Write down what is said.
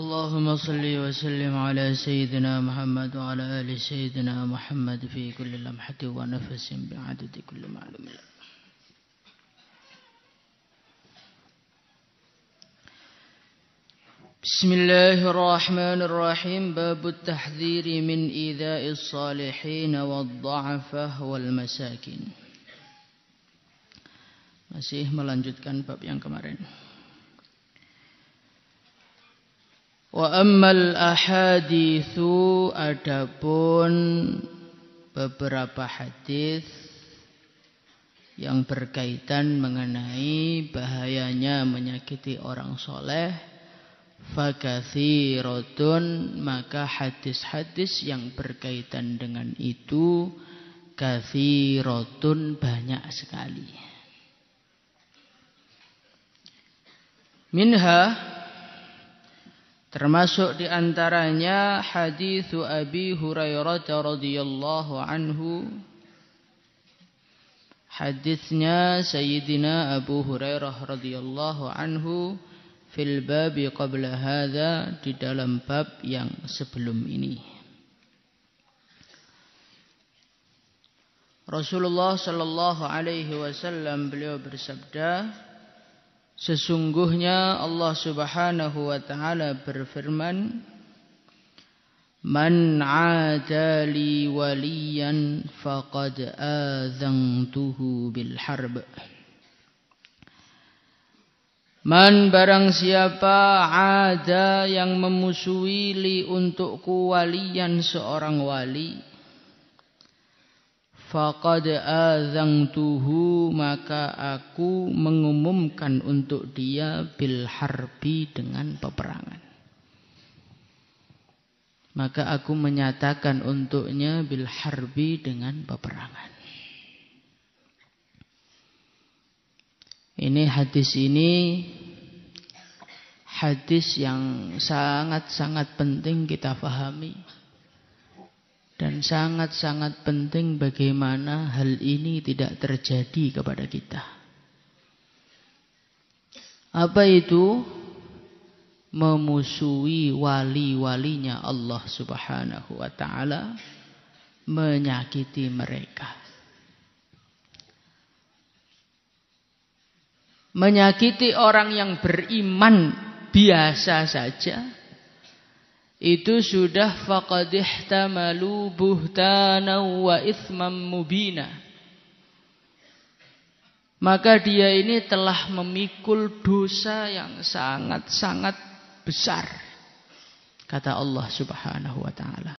اللهم صل وسلم على سيدنا محمد وعلى آل سيدنا محمد في كل لمحة ونفس بعدد كل معلوم بسم الله الرحمن الرحيم باب التحذير من إيذاء الصالحين والضعف والمساكين Masih melanjutkan bab yang kemarin. Wa ammal ahadithu adapun beberapa hadis yang berkaitan mengenai bahayanya menyakiti orang soleh rotun maka hadis-hadis yang berkaitan dengan itu rotun banyak sekali minha Termasuk diantaranya hadis Abi Hurairah radhiyallahu anhu. Hadisnya Sayyidina Abu Hurairah radhiyallahu anhu fil babi qabla hadza di dalam bab yang sebelum ini. Rasulullah sallallahu alaihi wasallam beliau bersabda, Sesungguhnya Allah Subhanahu wa taala berfirman Man 'adali waliyan faqad adzantuhu bil harb Man barang siapa ada yang memusuhi li untukku waliyan seorang wali faqad azangtuhu maka aku mengumumkan untuk dia bil harbi dengan peperangan maka aku menyatakan untuknya bil harbi dengan peperangan ini hadis ini hadis yang sangat-sangat penting kita fahami. Dan sangat-sangat penting bagaimana hal ini tidak terjadi kepada kita. Apa itu? Memusuhi wali-walinya Allah subhanahu wa ta'ala. Menyakiti mereka. Menyakiti orang yang beriman biasa saja itu sudah faqad ihtamalu buhtana wa ithman mubina. Maka dia ini telah memikul dosa yang sangat-sangat besar. Kata Allah subhanahu wa ta'ala.